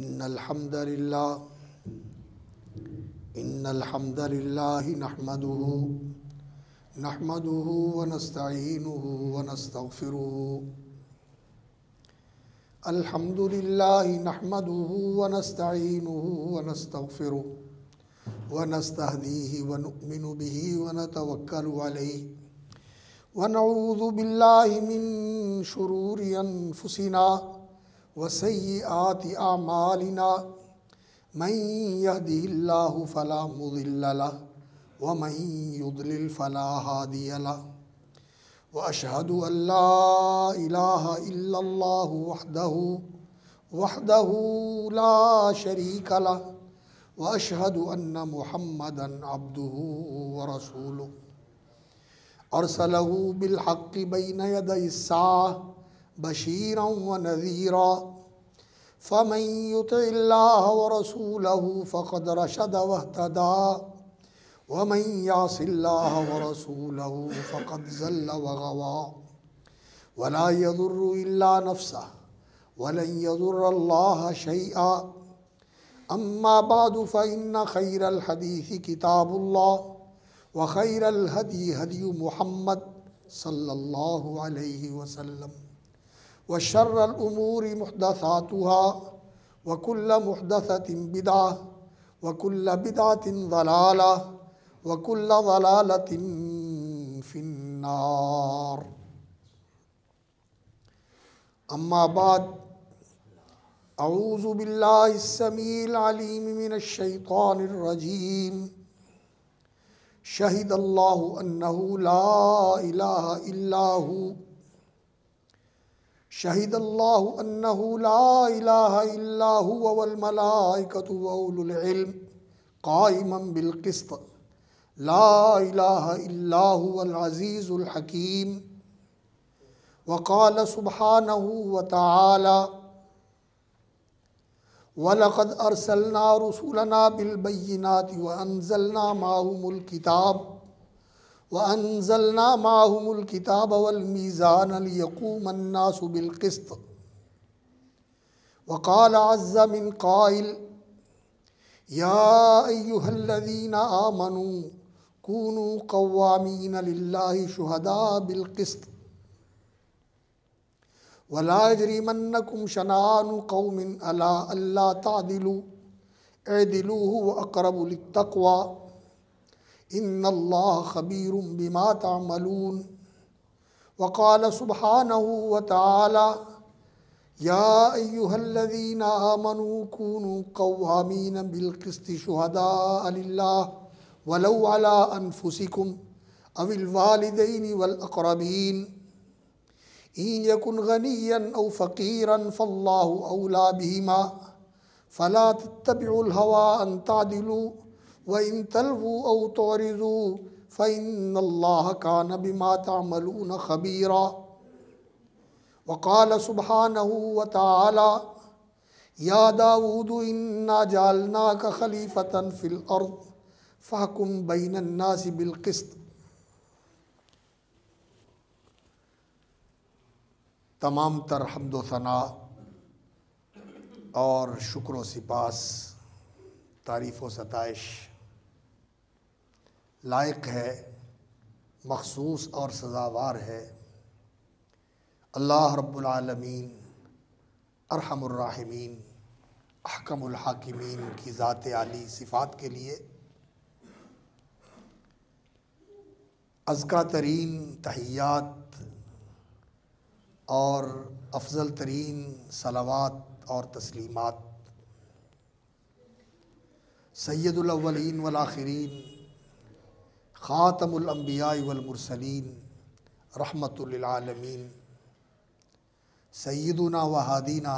إن الحمد لله إن الحمد لله نحمده نحمده ونستعينه ونستغفره الحمد لله نحمده ونستعينه ونستغفره ونستهديه ونؤمن به ونتوكل عليه ونعوذ بالله من شرور أنفسنا وسيئات أعمالنا من يهده الله فلا مضل له ومن يضلل فلا هادي له وأشهد أن لا إله إلا الله وحده وحده لا شريك له وأشهد أن محمدا عبده ورسوله أرسله بالحق بين يدي الساعة بشيرا ونذيرا فمن يطع الله ورسوله فقد رشد واهتدى ومن يعص الله ورسوله فقد زل وغوى ولا يضر إلا نفسه ولن يضر الله شيئا أما بعد فإن خير الحديث كتاب الله وخير الهدي هدي محمد صلى الله عليه وسلم وشر الأمور محدثاتها وكل محدثة بدعة وكل بدعة ضلالة وكل ضلالة في النار أما بعد أعوذ بالله السميع العليم من الشيطان الرجيم شهد الله أنه لا إله إلا هو شهد الله أنه لا إله إلا هو والملائكة وأولو العلم قائما بالقسط لا إله إلا هو العزيز الحكيم وقال سبحانه وتعالى ولقد أرسلنا رسلنا بالبينات وأنزلنا معهم الكتاب وأنزلنا معهم الكتاب والميزان ليقوم الناس بالقسط وقال عز من قائل يا أيها الذين آمنوا كونوا قوامين لله شهداء بالقسط ولا يجرمنكم شنآن قوم ألا ألا تعدلوا اعدلوه وأقرب للتقوى إن الله خبير بما تعملون وقال سبحانه وتعالى يا أيها الذين آمنوا كونوا قوامين بالقسط شهداء لله ولو على أنفسكم أو الوالدين والأقربين إن يكن غنيا أو فقيرا فالله أولى بهما فلا تتبعوا الهوى أن تعدلوا व इन तलवू अव तोरज़ू फ़ैन अल्लाह का नबी माता मलून खबीरा वक़ाल सुबहान व ताला या दाऊद इन्ना जालना का खलीफ़ता फ़िल अर्द फ़ाकुम बैन नासी बिलकस्त तमाम तर हमदोसना और शुक्र सिपास तारीफ़ व सतश लायक है मखसूस और सजावार है अल्लाह रब्बुलमीन अरहमर्राहमीन अहकमहाकिमीन की ज़ात आली सिफ़ात के लिए अज़का तरीन तहियात और अफजल तरीन सलावात और तस्लीमात सैदुलवलिन वलाखरीन ख़ातमबिया वलमरसलिन रहमतुल्लामीन सैदुना वहादीना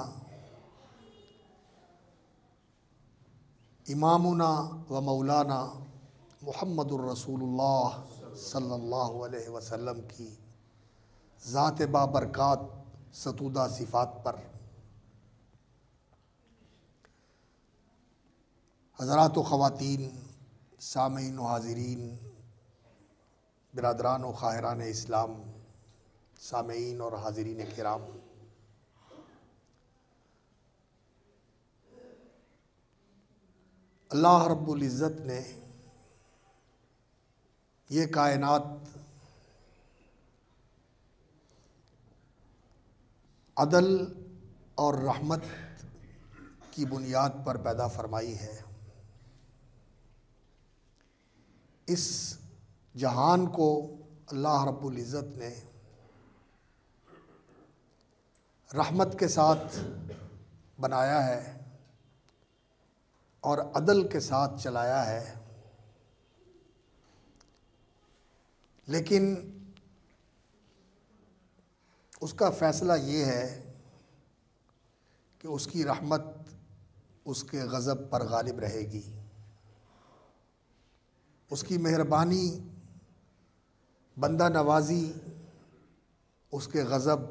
इमामुना व मौलाना मोहम्मद रसूलुल्लाह सल्लल्लाहु अलैहि की ज़ात बाबरक़ात सतुदा सिफ़ात पर हज़रात ख़वातीन सामीन हाजरीन बिरदरान ख़ाहरान इस्लाम सामीन और हाजरीन कराम अल्लाह रब्ज़त ने ये कायनात अदल और रहमत की बुनियाद पर पैदा फरमाई है इस जहान को अल्लाह रब्बुल इज़्ज़त ने रहमत के साथ बनाया है और अदल के साथ चलाया है लेकिन उसका फ़ैसला ये है कि उसकी रहमत उसके गज़ब पर गालिब रहेगी उसकी मेहरबानी बंदा नवाजी उसके गज़ब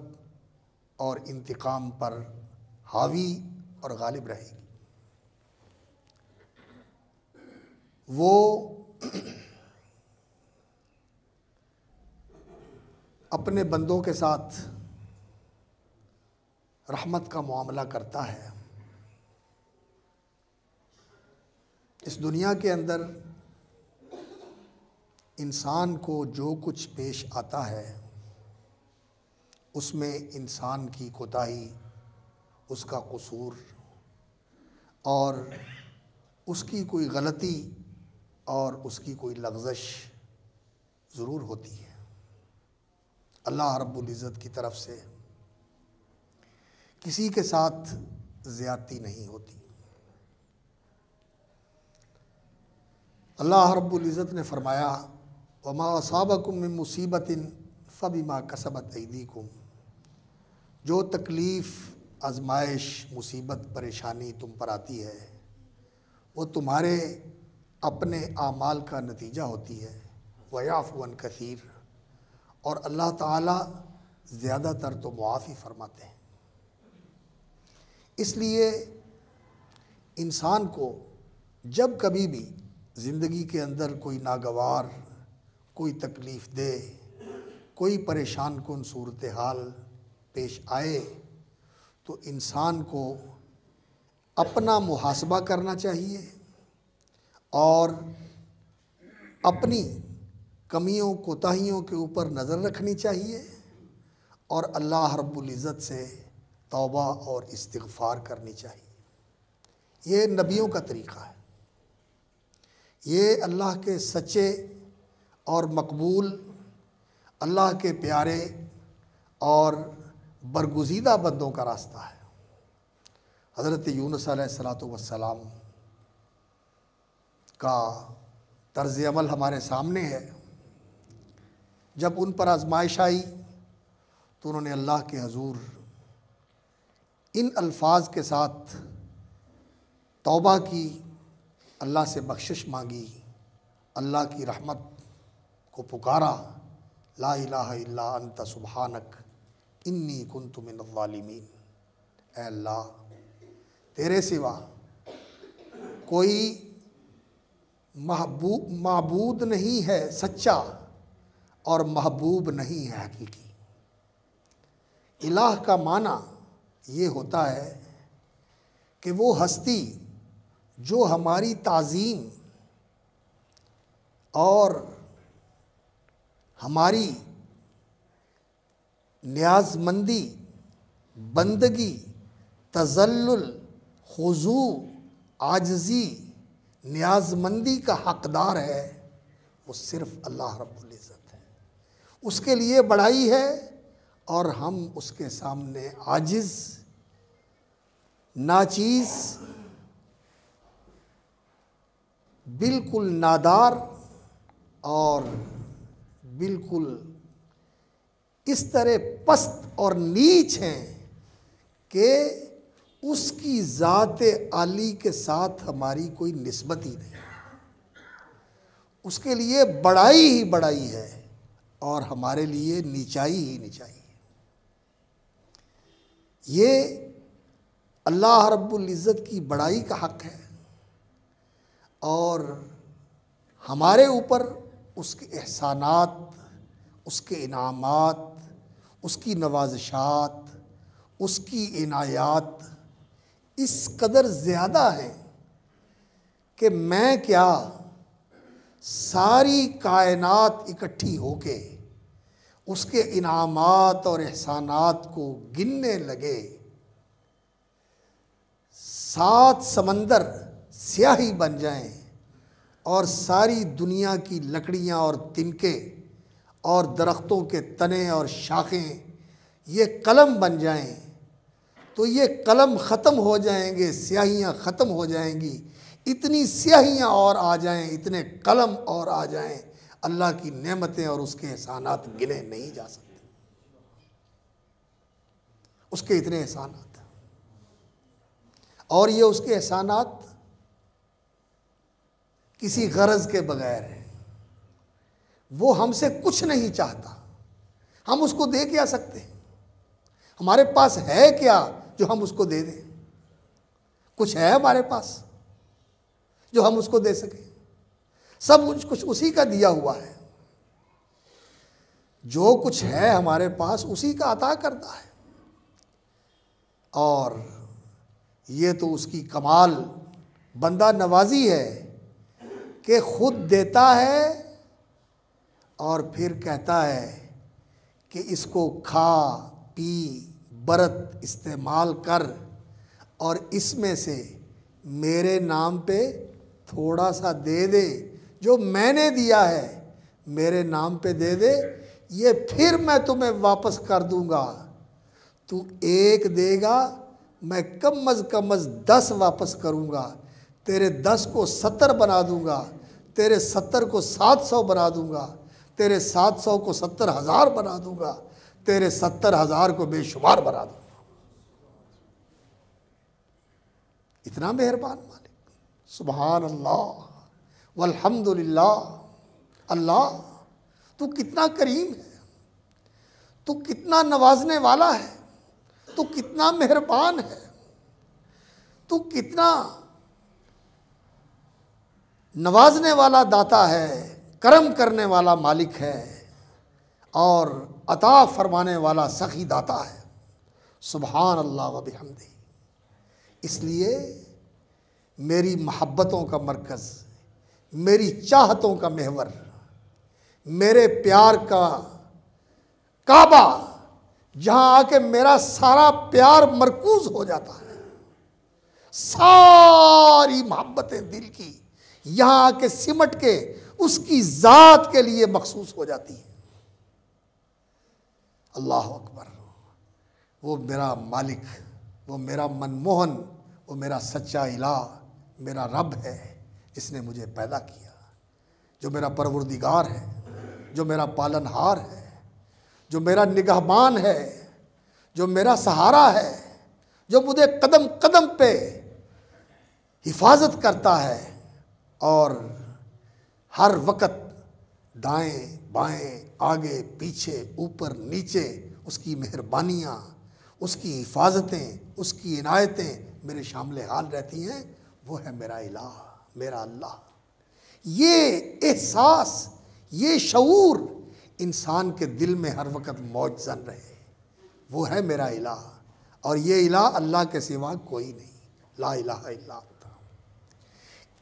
और इंतकाम पर हावी और गालिब रहेगी वो अपने बंदों के साथ रहमत का मामला करता है इस दुनिया के अंदर इंसान को जो कुछ पेश आता है उसमें इंसान की कोताही उसका कसूर और उसकी कोई गलती और उसकी कोई लफ्जश ज़रूर होती है अल्लाह रब्बुल इज़्ज़त की तरफ से किसी के साथ ज़्यादती नहीं होती अल्लाह रब्बुल इज़्ज़त ने फरमाया वमा साबकुम मुसीबत माँ कसबत ऐदीकुम जो तकलीफ़ आजमाइश मुसीबत परेशानी तुम पर आती है वो तुम्हारे अपने आमाल का नतीजा होती है याफुन कसीर और अल्लाह ताला ज़्यादातर तो मुआफ़ी फरमाते हैं इसलिए इंसान को जब कभी भी ज़िंदगी के अंदर कोई नागवार कोई तकलीफ़ दे कोई परेशान कन सूरत हाल पेश आए तो इंसान को अपना मुहासबा करना चाहिए और अपनी कमियों कोताहियों के ऊपर नज़र रखनी चाहिए और अल्लाह रब्बुल इज़्ज़त से तौबा और इस्तफ़ार करनी चाहिए ये नबियों का तरीक़ा है ये अल्लाह के सच्चे और मकबूल अल्लाह के प्यारे और बरगुजीदा बंदों का रास्ता है हज़रत यूनस सलाम का तर्ज अमल हमारे सामने है जब उन पर आजमाइश आई तो उन्होंने अल्लाह के हजूर इन अल्फाज के साथ तौबा की अल्लाह से बख्शिश मांगी अल्लाह की रहमत को पुकारा ला इला अंत सुबहानक इन्नी कुन तुमिनमीन अल्लाह तेरे सिवा कोई महबूब मबूद नहीं है सच्चा और महबूब नहीं है हकीकी इलाह का माना ये होता है कि वो हस्ती जो हमारी ताज़ीम और हमारी न्याजमंदी बंदगी तजल्ल खजू आजजी न्याजमंदी का हकदार है वो सिर्फ़ अल्लाह रब्ज़त है उसके लिए बड़ाई है और हम उसके सामने आजिज़ नाचीज़ बिल्कुल नादार और बिल्कुल इस तरह पस्त और नीच हैं कि उसकी ज़ात आली के साथ हमारी कोई नस्बत ही नहीं उसके लिए बड़ाई ही बड़ाई है और हमारे लिए नीचाई ही नीचाई है ये अल्लाह इज़्ज़त की बड़ाई का हक है और हमारे ऊपर उसके एहसानात उसके इनामात उसकी नवाजशात उसकी इनायात इस कदर ज़्यादा है कि मैं क्या सारी कायनात इकट्ठी होके उसके इनामात और एहसानात को गिनने लगे सात समंदर स्याही बन जाएं और सारी दुनिया की लकड़ियाँ और तिनके और दरख्तों के तने और शाखें ये कलम बन जाएं तो ये कलम ख़त्म हो जाएंगे स्याहियाँ ख़त्म हो जाएंगी इतनी स्याहियाँ और आ जाएं इतने कलम और आ जाएं अल्लाह की नेमतें और उसके एहसानात गिने नहीं जा सकते उसके इतने एहसानात और ये उसके एहसानात किसी गरज के बगैर है वो हमसे कुछ नहीं चाहता हम उसको दे क्या सकते हमारे पास है क्या जो हम उसको दे दें कुछ है हमारे पास जो हम उसको दे सके सब कुछ उसी का दिया हुआ है जो कुछ है हमारे पास उसी का अता करता है और ये तो उसकी कमाल बंदा नवाजी है कि खुद देता है और फिर कहता है कि इसको खा पी बरत इस्तेमाल कर और इसमें से मेरे नाम पे थोड़ा सा दे दे जो मैंने दिया है मेरे नाम पे दे दे ये फिर मैं तुम्हें वापस कर दूंगा तू एक देगा मैं कम अज़ कम अज़ दस वापस करूंगा तेरे दस को सत्तर बना दूंगा तेरे सत्तर को सात सौ बना दूंगा तेरे सात सौ को सत्तर हज़ार बना दूंगा तेरे सत्तर हज़ार को बेशुमार बना दूंगा इतना मेहरबान मालिक सुबह अल्लाह वल्हमदुलिल्लाह अल्लाह तू कितना करीम है तू कितना नवाजने वाला है तू कितना मेहरबान है तू कितना नवाजने वाला दाता है कर्म करने वाला मालिक है और अता फरमाने वाला सखी दाता है सुबहान अल्लाह वबहमदी इसलिए मेरी मोहब्बतों का मरकज़ मेरी चाहतों का महवर मेरे प्यार का काबा जहाँ आके मेरा सारा प्यार मरकूज हो जाता है सारी मोहब्बतें दिल की यहाँ आके सिमट के उसकी ज़ात के लिए मखसूस हो जाती है अल्लाह अकबर वो मेरा मालिक वो मेरा मनमोहन वो मेरा सच्चा इला मेरा रब है जिसने मुझे पैदा किया जो मेरा परवरदिगार है जो मेरा पालनहार है जो मेरा निगहबान है जो मेरा सहारा है जो मुझे कदम कदम पे हिफाजत करता है और हर वक़्त दाएं बाएं आगे पीछे ऊपर नीचे उसकी मेहरबानियाँ उसकी हिफाजतें उसकी इनायतें मेरे शामिल हाल रहती हैं वो है मेरा इलाह मेरा अल्लाह ये एहसास ये शूर इंसान के दिल में हर वक्त मौजन रहे वो है मेरा इलाह और ये इलाह अल्लाह के सिवा कोई नहीं ला इला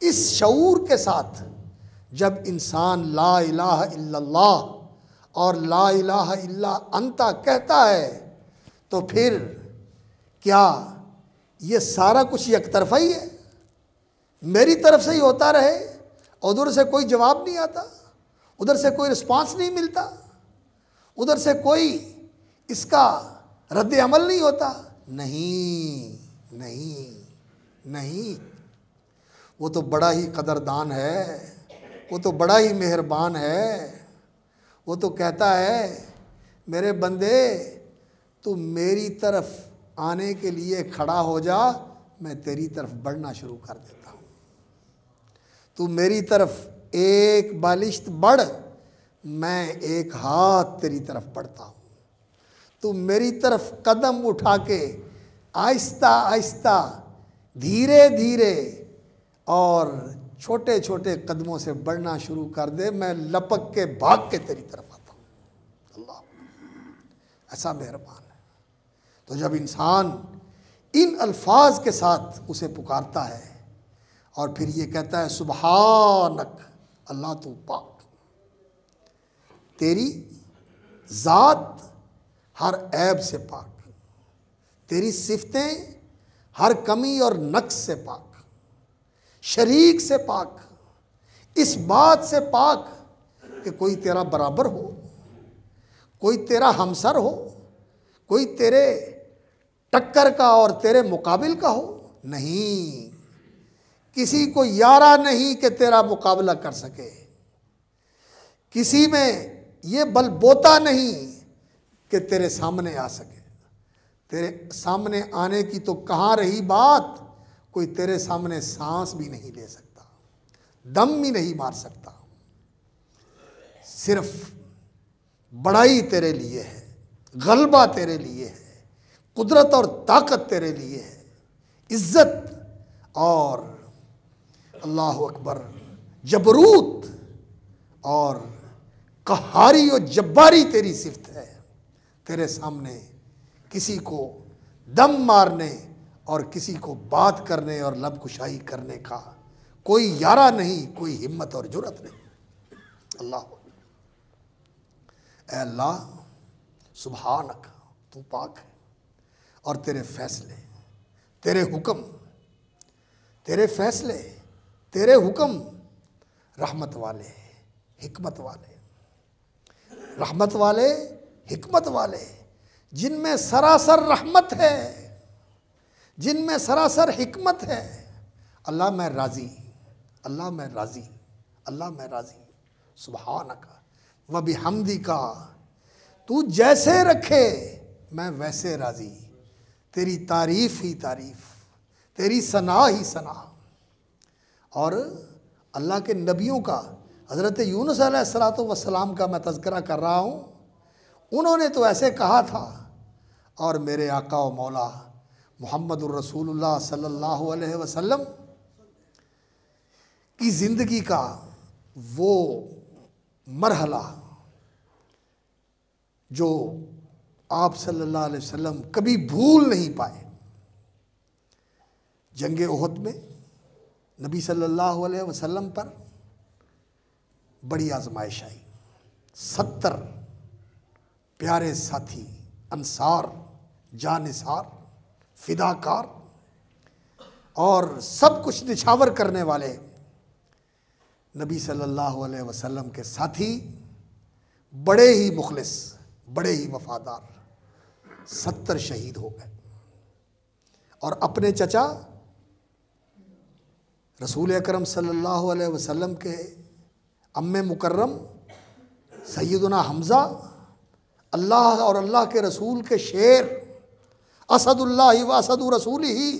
इस शूर के साथ जब इंसान ला इलाह इल्लल्लाह और ला इलाह इल्ला अंता कहता है तो फिर क्या ये सारा कुछ एक तरफा ही है मेरी तरफ से ही होता रहे उधर से कोई जवाब नहीं आता उधर से कोई रिस्पांस नहीं मिलता उधर से कोई इसका रद्द अमल नहीं होता नहीं नहीं नहीं वो तो बड़ा ही कदरदान है वो तो बड़ा ही मेहरबान है वो तो कहता है मेरे बंदे तू मेरी तरफ आने के लिए खड़ा हो जा मैं तेरी तरफ बढ़ना शुरू कर देता हूँ तू मेरी तरफ एक बालिश्त बढ़ मैं एक हाथ तेरी तरफ बढ़ता हूँ तू मेरी तरफ कदम उठा के आहिस्ता आहिस्ता धीरे धीरे और छोटे छोटे कदमों से बढ़ना शुरू कर दे मैं लपक के भाग के तेरी तरफ आता हूँ अल्लाह ऐसा मेहरबान है तो जब इंसान इन अल्फाज के साथ उसे पुकारता है और फिर ये कहता है सुबहानक अल्लाह तो पाक तेरी ज़ात हर ऐब से पाक तेरी सिफतें हर कमी और नक्स से पाक शरीक से पाक इस बात से पाक कि कोई तेरा बराबर हो कोई तेरा हमसर हो कोई तेरे टक्कर का और तेरे मुकाबिल का हो नहीं किसी को यारा नहीं कि तेरा मुकाबला कर सके किसी में ये बल बोता नहीं कि तेरे सामने आ सके तेरे सामने आने की तो कहाँ रही बात कोई तेरे सामने सांस भी नहीं ले सकता दम भी नहीं मार सकता सिर्फ बड़ाई तेरे लिए है गलबा तेरे लिए है कुदरत और ताकत तेरे लिए है इज्जत और अल्लाह अकबर जबरूत और कहारी और जब्बारी तेरी सिफत है तेरे सामने किसी को दम मारने और किसी को बात करने और लब कुशाई करने का कोई यारा नहीं कोई हिम्मत और जुरत नहीं अल्लाह अल्लाह सुबहानक तू पाक है और तेरे फैसले तेरे हुक्म तेरे फैसले तेरे हुक्म रहमत वाले हिकमत वाले रहमत वाले हिकमत वाले जिनमें सरासर रहमत है जिनमें सरासर हमत है अल्लाह मैं राज़ी अल्लाह मैं राज़ी अल्लाह मैं राज़ी न का व भी हमदी का तू जैसे रखे मैं वैसे राज़ी तेरी तारीफ़ ही तारीफ़ तेरी सना ही सना और अल्लाह के नबियों का हज़रत यूनस सलात वसलाम का मैं तस्करा कर रहा हूँ उन्होंने तो ऐसे कहा था और मेरे आका व मौला मोहम्मद रसूल सल्लल्लाहु अलैहि वसल्लम की ज़िंदगी का वो मरहला जो आप सल्लल्लाहु अलैहि वसल्लम कभी भूल नहीं पाए जंग उहद में नबी सल्लल्लाहु अलैहि वसल्लम पर बड़ी आजमाइश आई सत्तर प्यारे साथी अनसार जानसार फिदाकार और सब कुछ निछावर करने वाले नबी सल्लल्लाहु अलैहि वसल्लम के साथी बड़े ही मुखलिस बड़े ही वफादार सत्तर शहीद हो गए और अपने चचा रसूल अकरम सल्लल्लाहु अलैहि वसल्लम के अम्मे मुकर्रम सैदना हमज़ा अल्लाह और अल्लाह के रसूल के शेर असदुल्ला व असद रसूल ही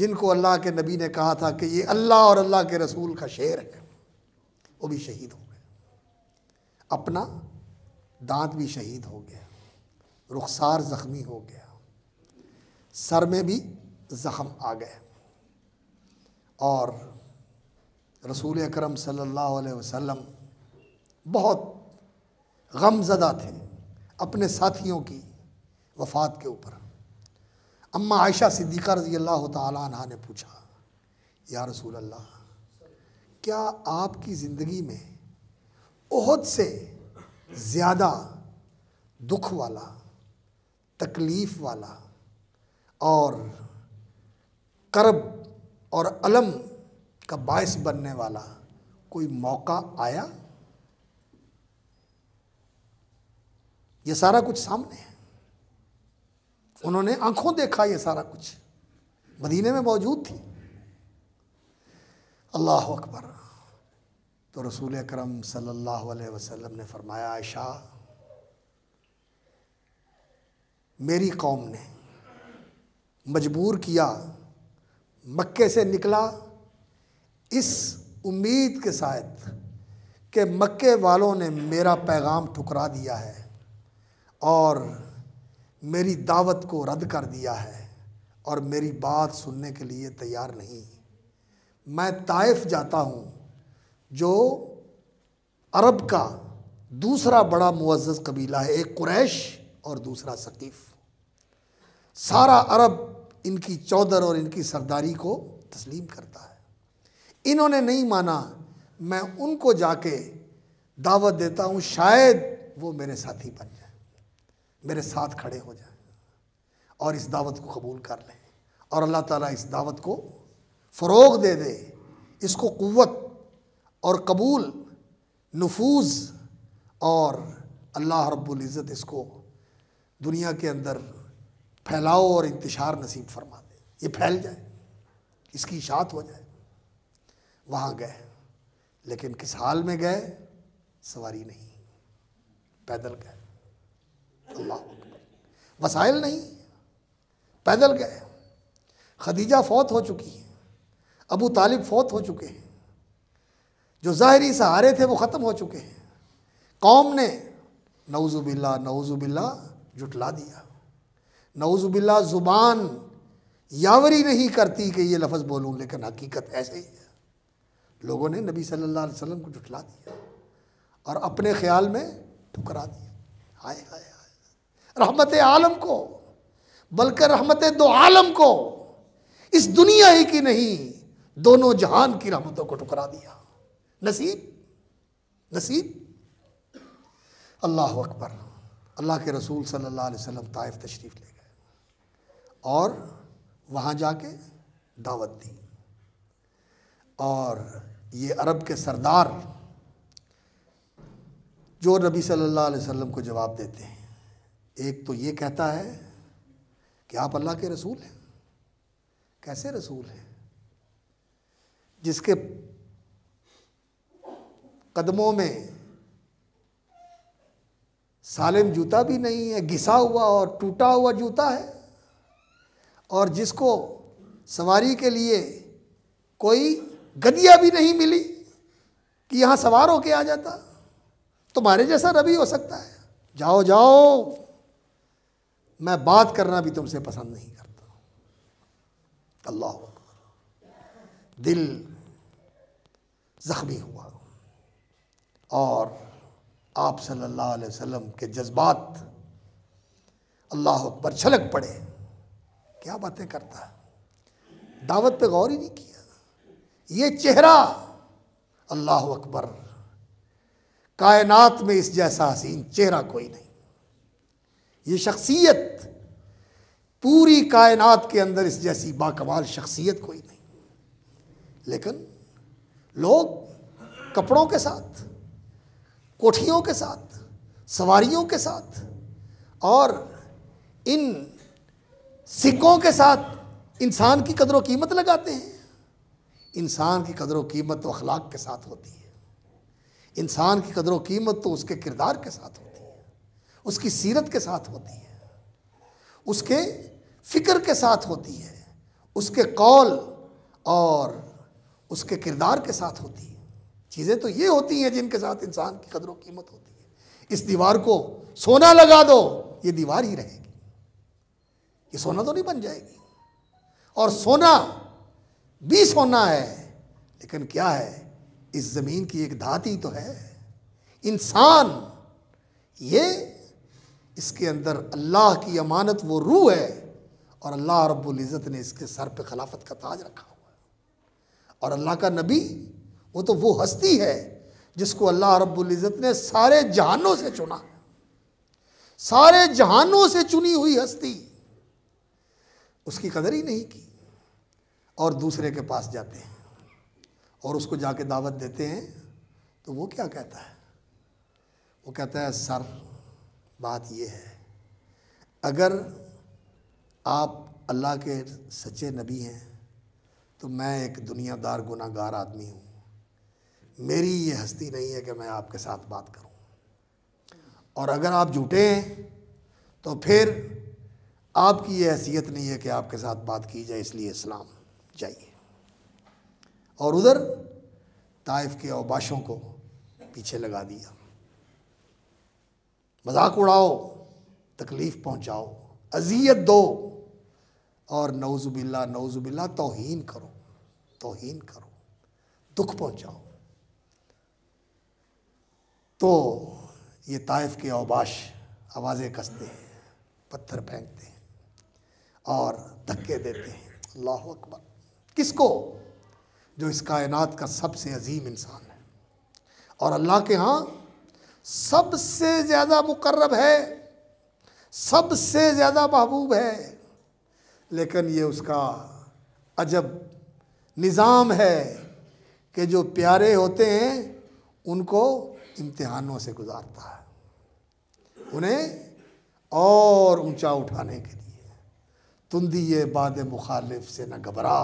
जिनको अल्लाह के नबी ने कहा था कि ये अल्लाह और अल्लाह के रसूल का शेर है वो भी शहीद हो गए अपना दांत भी शहीद हो गया रुखसार ज़ख्मी हो गया सर में भी जख्म आ गए और रसूल अकरम सल्लल्लाहु अलैहि वसल्लम बहुत गमजदा थे अपने साथियों की वफ़ात के ऊपर अम्मा आयशा सिद्दीक़ा रजी अल्लाह तहा ने पूछा या रसूल अल्लाह क्या आपकी ज़िंदगी में बहुत से ज़्यादा दुख वाला तकलीफ़ वाला और करब और अलम का बायस बनने वाला कोई मौका आया ये सारा कुछ सामने है उन्होंने आंखों देखा ये सारा कुछ मदीने में मौजूद थी अल्लाह अकबर तो रसूल अक्रम सल्लल्लाहु वसल्लम ने फरमाया आयशा मेरी कौम ने मजबूर किया मक्के से निकला इस उम्मीद के साथ कि मक्के वालों ने मेरा पैगाम ठुकरा दिया है और मेरी दावत को रद्द कर दिया है और मेरी बात सुनने के लिए तैयार नहीं मैं ताइफ जाता हूँ जो अरब का दूसरा बड़ा मुआज़ कबीला है एक कुरैश और दूसरा सकीफ़ सारा अरब इनकी चौधर और इनकी सरदारी को तस्लीम करता है इन्होंने नहीं माना मैं उनको जाके दावत देता हूँ शायद वो मेरे साथी बन मेरे साथ खड़े हो जाएं और इस दावत को कबूल कर लें और अल्लाह ताला इस दावत को फ़रोग दे दे इसको क़वत और कबूल नफूज और अल्लाह इज़्ज़त इसको दुनिया के अंदर फैलाओ और इंतशार नसीब फरमा दे ये फैल जाए इसकी इशात हो जाए वहाँ गए लेकिन किस हाल में गए सवारी नहीं पैदल गए अल्लाह वसाइल नहीं पैदल गए खदीजा फौत हो चुकी है अबू तालिब फौत हो चुके हैं जो ज़ाहरी सहारे थे वो ख़त्म हो चुके हैं कौम ने नौजुबिल्ला नौजुबिल्ला जुटला दिया नौजुबिल्ला ज़ुबान यावरी नहीं करती कि ये लफ्ज़ बोलूँ लेकिन हकीकत ऐसे ही है लोगों ने नबी सल्लल्लाहु अलैहि वसल्लम को जुटला दिया और अपने ख्याल में ठुकरा दिया हाय हाय रहमत आलम को बल्कि रहमत दो आलम को इस दुनिया ही की नहीं दोनों जहान की रहमतों को टुकरा दिया नसीब नसीब अल्लाह अकबर अल्लाह के रसूल सल्लल्लाहु अलैहि वसल्लम ताइफ तशरीफ़ ले गए और वहाँ जाके दावत दी और ये अरब के सरदार जो नबी सल्लल्लाहु अलैहि वसल्लम को जवाब देते हैं एक तो ये कहता है कि आप अल्लाह के रसूल हैं कैसे रसूल हैं जिसके कदमों में सालिम जूता भी नहीं है घिसा हुआ और टूटा हुआ जूता है और जिसको सवारी के लिए कोई गदिया भी नहीं मिली कि यहाँ सवार होके आ जाता तुम्हारे जैसा रवि हो सकता है जाओ जाओ मैं बात करना भी तुमसे पसंद नहीं करता अल्लाह दिल ज़ख्मी हुआ और आप सल्लल्लाहु अलैहि वसल्लम के जज्बात अल्लाह पर छलक पड़े क्या बातें करता है दावत पे गौर ही नहीं किया ये चेहरा अल्लाह अकबर कायनात में इस जैसा हसीन चेहरा कोई नहीं ये शख्सियत पूरी कायनात के अंदर इस जैसी बाकमाल शख्सियत कोई नहीं लेकिन लोग कपड़ों के साथ कोठियों के साथ सवारियों के साथ और इन सिक्कों के साथ इंसान की कदर कीमत लगाते हैं इंसान की कदर कीमत तो अखलाक के साथ होती है इंसान की कदर कीमत तो उसके किरदार के साथ होती है उसकी सीरत के साथ होती है उसके फ़िक्र के साथ होती है उसके कौल और उसके किरदार के साथ होती है चीज़ें तो ये होती हैं जिनके साथ इंसान की कदर कीमत होती है इस दीवार को सोना लगा दो ये दीवार ही रहेगी ये सोना तो नहीं बन जाएगी और सोना भी सोना है लेकिन क्या है इस ज़मीन की एक धाती तो है इंसान ये इसके अंदर अल्लाह की अमानत वो रूह है और अल्लाह रबुल्ज़त ने इसके सर पे खिलाफत का ताज रखा हुआ है और अल्लाह का नबी वो तो वो हस्ती है जिसको अल्लाह रबुल्ज़त ने सारे जहानों से चुना सारे जहानों से चुनी हुई हस्ती उसकी कदर ही नहीं की और दूसरे के पास जाते हैं और उसको जाके दावत देते हैं तो वो क्या कहता है वो कहता है सर बात यह है अगर आप अल्लाह के सच्चे नबी हैं तो मैं एक दुनियादार गुनागार आदमी हूँ मेरी ये हस्ती नहीं है कि मैं आपके साथ बात करूँ और अगर आप झूठे हैं तो फिर आपकी ये हैसियत नहीं है कि आपके साथ बात की जाए इसलिए इस्लाम चाहिए और उधर ताइफ के अवबाशों को पीछे लगा दिया मजाक उड़ाओ तकलीफ़ पहुंचाओ अजियत दो और नौजुबिल्ला नौजुबिल्ला तोहन करो तोहन करो दुख पहुंचाओ तो ये ताइफ के अवबाश आवाज़ें कसते हैं पत्थर फेंकते हैं और धक्के देते हैं अल्लाह अकबर किसको जो इस कायनात का सबसे अजीम इंसान है और अल्लाह के यहाँ सबसे ज़्यादा मुकर्रब है सबसे ज़्यादा महबूब है लेकिन ये उसका अजब निज़ाम है कि जो प्यारे होते हैं उनको इम्तहानों से गुजारता है उन्हें और ऊंचा उठाने के लिए तुम दिए बाद मुखालिफ से न घबरा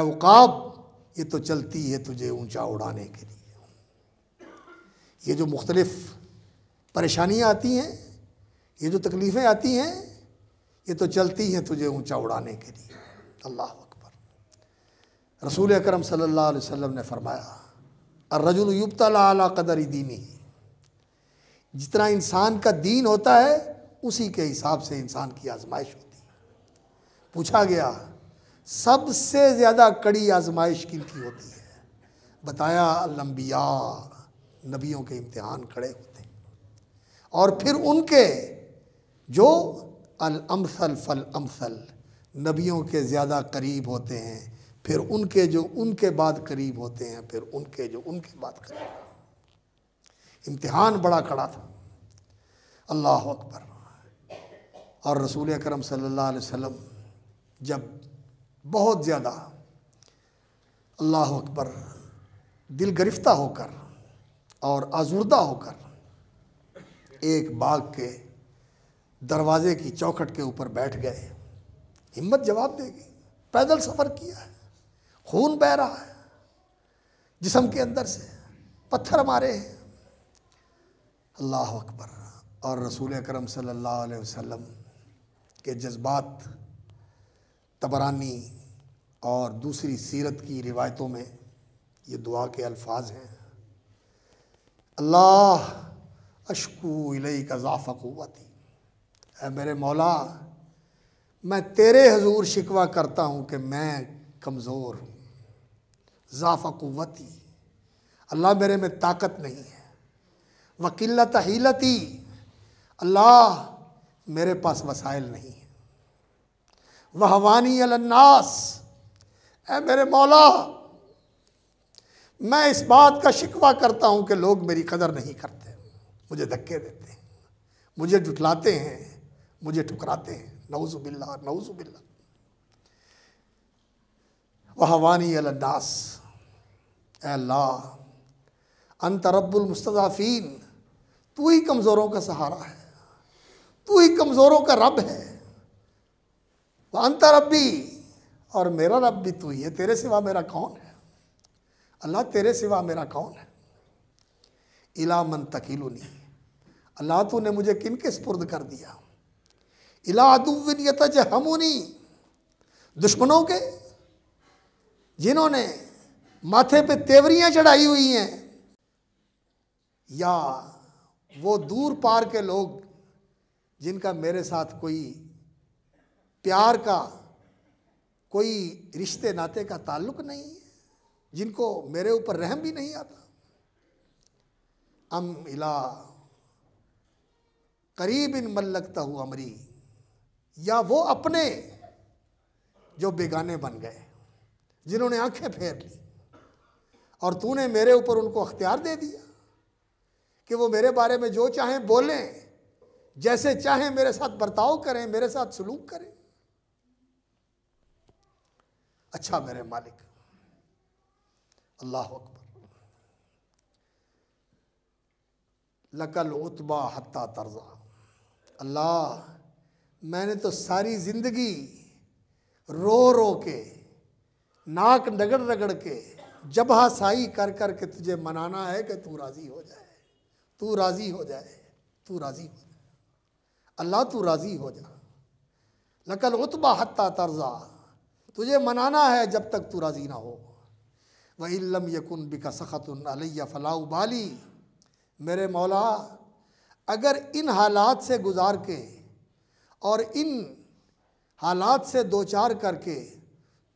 एवकाब ये तो चलती है तुझे ऊंचा उड़ाने के लिए ये जो मुख्तलफ़ परेशानियाँ आती हैं ये जो तकलीफ़ें आती हैं ये तो चलती हैं तुझे ऊँचा उड़ाने के लिए अल्लाह अकबर रसूल अक्रम सल्लल्लाहु ने फरमाया अर्रजुल युबतला कदर दीनी जितना इंसान का दीन होता है उसी के हिसाब से इंसान की आजमाइश होती है पूछा गया सबसे ज़्यादा कड़ी आजमाइश किन की होती है बताया लम्बिया नबियों के इम्तिहान खड़े होते हैं और फिर उनके जो अल अमसल फल अमसल नबियों के ज़्यादा करीब होते हैं फिर उनके जो उनके बाद करीब होते हैं फिर उनके जो उनके बाद करीब इम्तिहान बड़ा कड़ा था अल्लाह अकबर और रसूल करम सल्लल्लाहु अलैहि वसल्लम जब बहुत ज़्यादा अल्लाह अकबर दिल गिरफ्तार होकर और आज़ुर्दा होकर एक बाग के दरवाजे की चौखट के ऊपर बैठ गए हिम्मत जवाब देगी पैदल सफ़र किया है खून बह रहा है जिसम के अंदर से पत्थर मारे हैं अल्लाह अकबर और रसूल करम सल्लल्लाहु वसल्लम के जज्बात तबरानी और दूसरी सीरत की रिवायतों में ये दुआ के अल्फाज हैं अल्लाह अशकू का जाफ़ा क़वती है मेरे मौला मैं तेरे हजूर शिकवा करता हूँ कि मैं कमज़ोर हूँ जाफ़ा क़वती अल्लाह मेरे में ताकत नहीं है वकीलत हीलती अल्लाह मेरे पास वसाइल नहीं है वहवानी अलन्नास ए मेरे मौला मैं इस बात का शिकवा करता हूं कि लोग मेरी कदर नहीं करते मुझे धक्के देते हैं मुझे जुटलाते हैं मुझे ठुकराते हैं नौजुबिल्ला वह वानी अल्लास अल्लाह अंतरबुलमस्तफ़ीन तू ही कमज़ोरों का सहारा है तू ही कमज़ोरों का रब है वह अंतरबी और मेरा रब भी तू ही है तेरे सिवा मेरा कौन है अल्लाह तेरे सिवा मेरा कौन है इला मन नहीं अल्लाह तो ने मुझे किन के स्पुर्द कर दिया इला यतज हमूनी दुश्मनों के जिन्होंने माथे पे तेवरियां चढ़ाई हुई हैं या वो दूर पार के लोग जिनका मेरे साथ कोई प्यार का कोई रिश्ते नाते का ताल्लुक नहीं है जिनको मेरे ऊपर रहम भी नहीं आता अम इला करीब इन लगता हूँ अमरी या वो अपने जो बेगाने बन गए जिन्होंने आंखें फेर ली और तूने मेरे ऊपर उनको अख्तियार दे दिया कि वो मेरे बारे में जो चाहें बोलें जैसे चाहें मेरे साथ बर्ताव करें मेरे साथ सलूक करें अच्छा मेरे मालिक अल्लाह अकबर लकल उतबा हत्ता तर्जा अल्लाह मैंने तो सारी ज़िंदगी रो रो के नाक रगड़ रगड़ के जबहा साई कर कर के तुझे मनाना है कि तू राज़ी हो जाए तू राज़ी हो जाए तू राज़ी हो जाए अल्लाह तू राज़ी हो जा लकल उतबा हत्ता तर्जा तुझे मनाना है जब तक तू राज़ी ना हो वम यकुन बिका सख़तन अलैया फ़लाउ बाली मेरे मौला अगर इन हालात से गुजार के और इन हालात से दो चार करके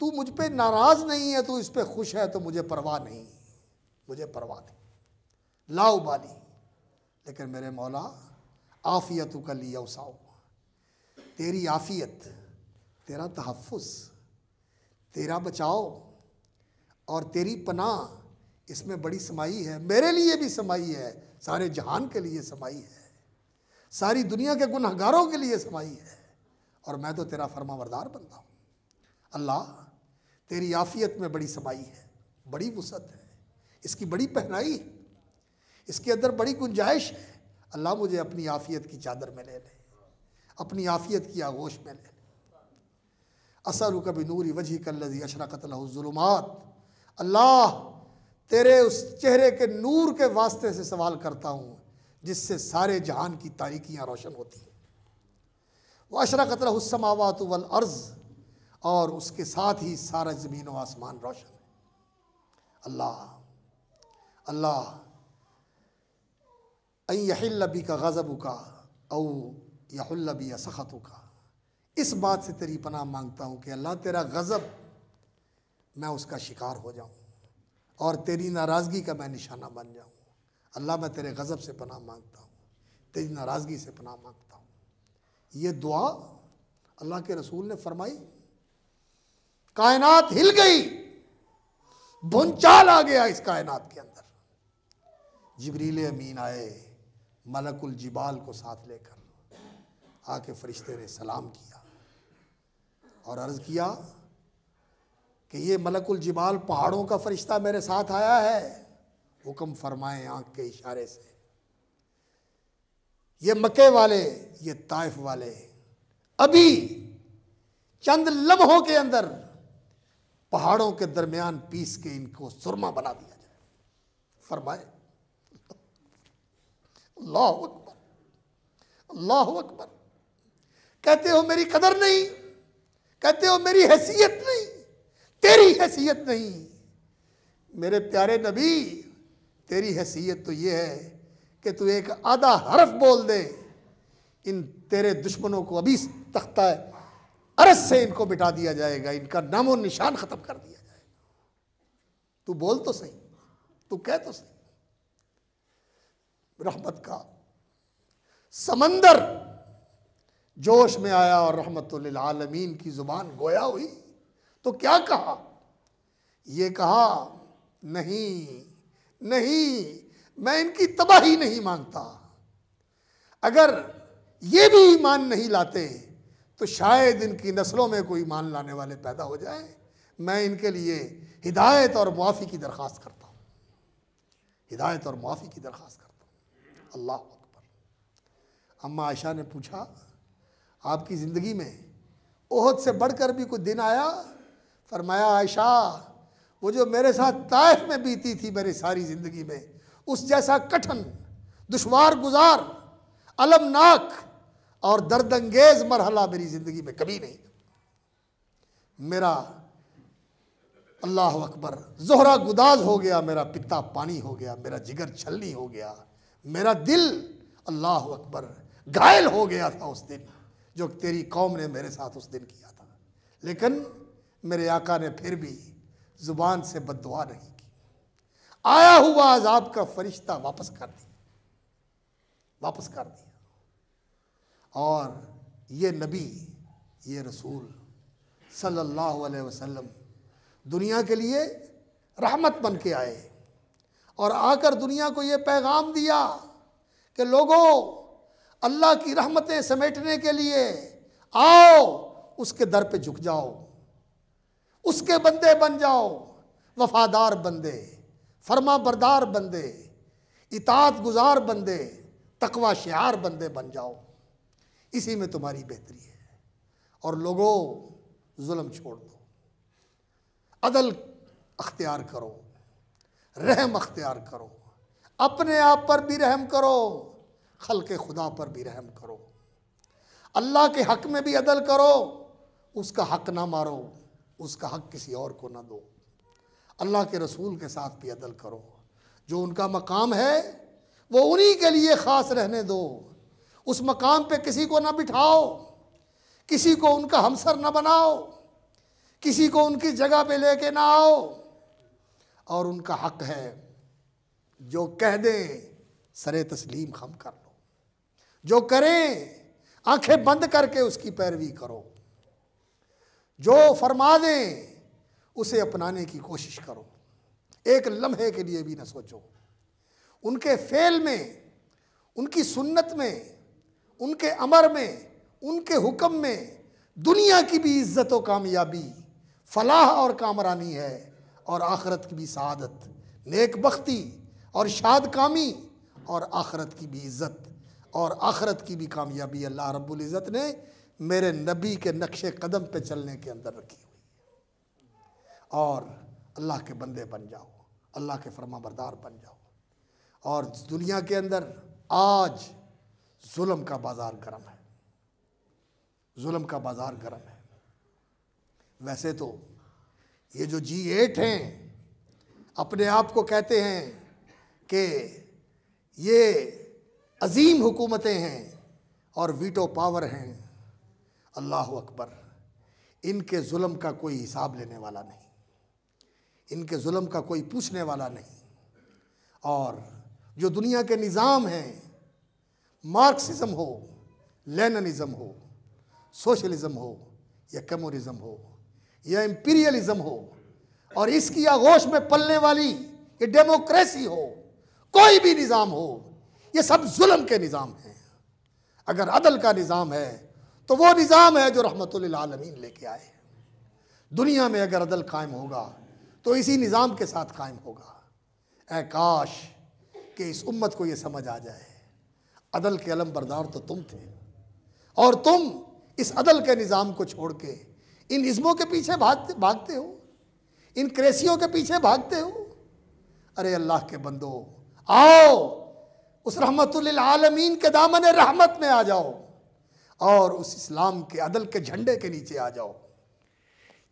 तू मुझ पर नाराज़ नहीं है तू इस पर खुश है तो मुझे परवाह नहीं मुझे परवाह नहीं लाओ बाली लेकिन मेरे मौला आफ़ियत का लिया उसाओ तेरी आफ़ियत तेरा तहफ़ तेरा बचाओ और तेरी पनाह इसमें बड़ी समाई है मेरे लिए भी समाई है सारे जहान के लिए समाई है सारी दुनिया के गुनहगारों के लिए समाई है और मैं तो तेरा फर्मावरदार बनता हूँ अल्लाह तेरी आफियत में बड़ी समाई है बड़ी वसत है इसकी बड़ी पहनाई है इसके अंदर बड़ी गुंजाइश है अल्लाह मुझे अपनी आफियत की चादर में ले ले अपनी आफियत की आगोश में ले ले असल कभी नूरी वजह कल्लजी अशरकतलजुलमात अल्लाह तेरे उस चेहरे के नूर के वास्ते से सवाल करता हूँ जिससे सारे जहान की तारीखियाँ रोशन होती हैं वह अशरकत रसमावत वल अर्ज़ और उसके साथ ही सारा ज़मीन व आसमान रोशन है अल्लाह अल्लाह अहिल्लबी का गज़ब का औ यहल्लबी या सख़त का इस बात से तेरी पनाह मांगता हूँ कि अल्लाह तेरा गज़ब मैं उसका शिकार हो जाऊँ और तेरी नाराज़गी का मैं निशाना बन जाऊँ अल्लाह मैं तेरे गज़ब से पनाह मांगता हूँ तेरी नाराज़गी से पनाह मांगता हूँ ये दुआ अल्लाह के रसूल ने फरमाई कायनात हिल गई भुंचाल आ गया इस कायनात के अंदर जबरील अमीन आए मलकुल जिबाल को साथ लेकर आके फरिश्ते ने सलाम किया और अर्ज़ किया कि ये मलकुल जिबाल पहाड़ों का फरिश्ता मेरे साथ आया है हुक्म फरमाए आंख के इशारे से ये मक्के वाले ये ताइफ वाले अभी चंद लम्हों के अंदर पहाड़ों के दरमियान पीस के इनको सुरमा बना दिया जाए फरमाए अल्लाह अकबर अल्लाह अकबर कहते हो मेरी कदर नहीं कहते हो मेरी हैसियत नहीं तेरी हैसियत नहीं मेरे प्यारे नबी तेरी हैसियत तो ये है कि तू एक आधा हरफ बोल दे इन तेरे दुश्मनों को अभी तख्ता अरस से इनको बिठा दिया जाएगा इनका नामो निशान ख़त्म कर दिया जाएगा तू बोल तो सही तू कह तो सही रहमत का समंदर जोश में आया और रहमत आलमीन की ज़ुबान गोया हुई तो क्या कहा ये कहा नहीं नहीं मैं इनकी तबाही नहीं मांगता अगर ये भी ईमान नहीं लाते तो शायद इनकी नस्लों में कोई ईमान लाने वाले पैदा हो जाए मैं इनके लिए हिदायत और मुआफ़ी की दरख्वास्त करता हूँ हिदायत और मुआफ़ी की दरख्वास्त करता हूँ अल्लाह अकबर अम्मा आयशा ने पूछा आपकी ज़िंदगी में ओहद से बढ़कर भी कोई दिन आया फरमाया आयशा वो जो मेरे साथ ताइफ में बीती थी मेरी सारी ज़िंदगी में उस जैसा कठिन दुशवार गुजार अलमनाक और दर्द अंगेज मरहला मेरी ज़िंदगी में कभी नहीं मेरा अल्लाह अकबर जोहरा गुदाज हो गया मेरा पिता पानी हो गया मेरा जिगर छलनी हो गया मेरा दिल अल्लाह अकबर घायल हो गया था उस दिन जो तेरी कौम ने मेरे साथ उस दिन किया था लेकिन मेरे आका ने फिर भी जुबान से बदवा नहीं की आया हुआ आजाब का फरिश्ता वापस कर दिया वापस कर दिया और ये नबी ये रसूल सल्लल्लाहु अलैहि वसल्लम दुनिया के लिए रहमत बन के आए और आकर दुनिया को ये पैगाम दिया कि लोगों अल्लाह की रहमतें समेटने के लिए आओ उसके दर पे झुक जाओ उसके बंदे बन जाओ वफादार बंदे फर्मा बरदार बंदे इतात गुजार बंदे तकवा शार बंदे बन जाओ इसी में तुम्हारी बेहतरी है और लोगों जुल्म छोड़ दो अदल अख्तियार करो रहम अख्तियार करो अपने आप पर भी रहम करो खल के खुदा पर भी रहम करो अल्लाह के हक में भी अदल करो उसका हक ना मारो उसका हक किसी और को ना दो अल्लाह के रसूल के साथ भी अदल करो जो उनका मकाम है वो उन्हीं के लिए ख़ास रहने दो उस मकाम पे किसी को ना बिठाओ किसी को उनका हमसर ना बनाओ किसी को उनकी जगह पे लेके ना आओ और उनका हक है जो कह दें सरे तस्लीम हम कर लो जो करें आंखें बंद करके उसकी पैरवी करो जो फरमा दें उसे अपनाने की कोशिश करो एक लम्हे के लिए भी ना सोचो उनके फेल में उनकी सुन्नत में उनके अमर में उनके हुक्म में दुनिया की भी इज्जत व कामयाबी फलाह और कामरानी है और आखरत की भी सादत नेक बख्ती और शाद कामी और आखरत की भी इज्जत और आखरत की भी कामयाबी अल्लाह रब्बुल इज़्ज़त ने मेरे नबी के नक्श कदम पे चलने के अंदर रखी हुई है और अल्लाह के बंदे बन जाओ अल्लाह के फरमा बरदार बन जाओ और दुनिया के अंदर आज जुल्म का बाज़ार गर्म है जुल्म का बाज़ार गर्म है वैसे तो ये जो जी एट हैं अपने आप को कहते हैं कि ये अजीम हुकूमतें हैं और वीटो पावर हैं अल्लाह अकबर इनके जुल्म का कोई हिसाब लेने वाला नहीं इनके जुल्म का कोई पूछने वाला नहीं और जो दुनिया के निज़ाम हैं मार्क्सिज़म हो लेनिज़म हो सोशलिज़म हो या कम्युनिज्म हो या एम्पीरियलिज़्म हो और इसकी आगोश में पलने वाली ये डेमोक्रेसी हो कोई भी निज़ाम हो ये सब जुल्म के निज़ाम हैं अगर अदल का निज़ाम है तो वो निज़ाम है जो आलमीन लेके आए दुनिया में अगर अदल कायम होगा तो इसी निज़ाम के साथ कायम होगा ए काश कि इस उम्मत को ये समझ आ जाए अदल के अलम बरदार तो तुम थे और तुम इस अदल के निज़ाम को छोड़ के इन इज़्मों के पीछे भागते भागते हो इन क्रेसियों के पीछे भागते हो अरे अल्लाह के बंदो आओ उस आलमीन के दामन रहमत में आ जाओ और उस इस्लाम के अदल के झंडे के नीचे आ जाओ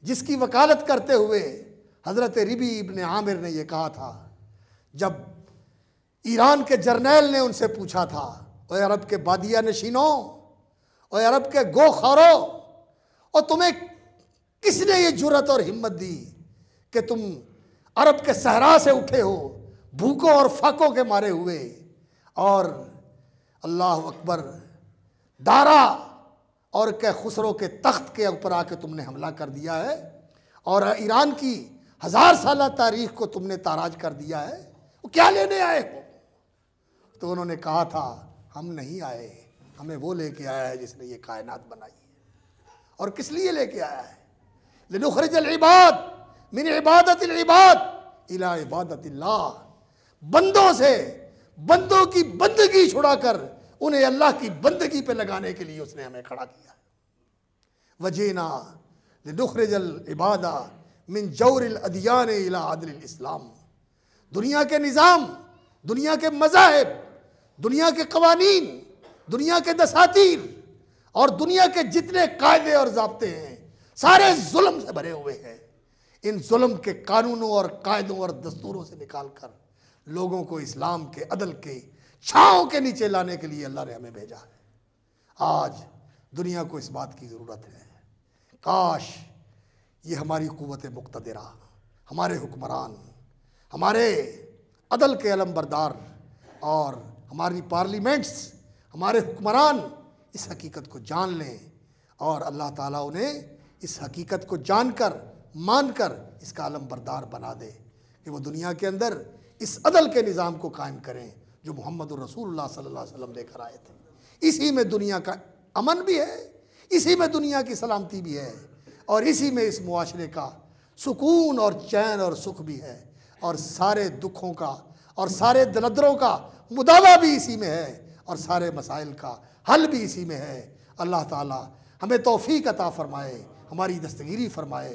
जिसकी वकालत करते हुए हज़रत रिबी इबन आमिर ने यह कहा था जब ईरान के जर्नैल ने उनसे पूछा था और अरब के बादिया नशीनों और अरब के गो खारो और तुम्हें किसने ये जुरत और हिम्मत दी कि तुम अरब के सहरा से उठे हो भूखों और फाकों के मारे हुए और अल्लाह अकबर दारा और के खुसरो के तख्त के ऊपर आके तुमने हमला कर दिया है और ईरान की हज़ार साल तारीख को तुमने ताराज कर दिया है वो क्या लेने आए हो तो उन्होंने कहा था हम नहीं आए हमें वो लेके आया है जिसने ये कायनात बनाई है और किस लिए लेके आया है लनुखरजल इबाद मिन इबादत इबाद इला इबादत बंदों से बंदों की बंदगी छुड़ाकर उन्हें अल्लाह की बंदगी पे लगाने के लिए उसने हमें खड़ा किया वजीना दुखरजल इबादा मिन जौर अदियान इला इस्लाम दुनिया के निज़ाम दुनिया के मजाहब दुनिया के कवानीन दुनिया के दसातीर और दुनिया के जितने कायदे और जबते हैं सारे जुल्म से भरे हुए हैं इन जुल्म के कानूनों और कायदों और दस्तूरों से निकाल कर लोगों को इस्लाम के अदल के छाओं के नीचे लाने के लिए अल्लाह ने हमें भेजा है आज दुनिया को इस बात की ज़रूरत है काश ये हमारी क़वत मुख्तरा हमारे हुक्मरान हमारे अदल के अलम बरदार और हमारी पार्लियामेंट्स हमारे हुक्मरान इस हकीकत को जान लें और अल्लाह ताला उन्हें इस हकीकत को जानकर मानकर इसका अलम बरदार बना दे कि वो दुनिया के अंदर इस अदल के निज़ाम को कायम करें जो मोहम्मद रसूल सल्लल्लाहु लेकर आए थे इसी में दुनिया का अमन भी है इसी में दुनिया की सलामती भी है और इसी में इस मुआरे का सुकून और चैन और सुख भी है और सारे दुखों का और सारे दलदरों का मुदावा भी इसी में है और सारे मसाइल का हल भी इसी में है अल्लाह ताला हमें तोफ़ी अता फ़रमाए हमारी दस्तगिरी फ़रमाए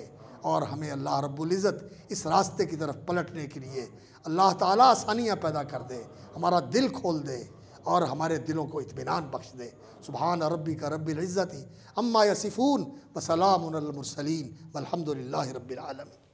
और हमें अल्लाह रब्ज़त इस रास्ते की तरफ पलटने के लिए अल्लाह ताला आसानियाँ पैदा कर दे हमारा दिल खोल दे और हमारे दिलों को इतमान बख्श दे सुबहान रबी का रब्ज़त ही अम्मा यसिफ़ून वसलामसलीम अलहमदिल्ला रबालमी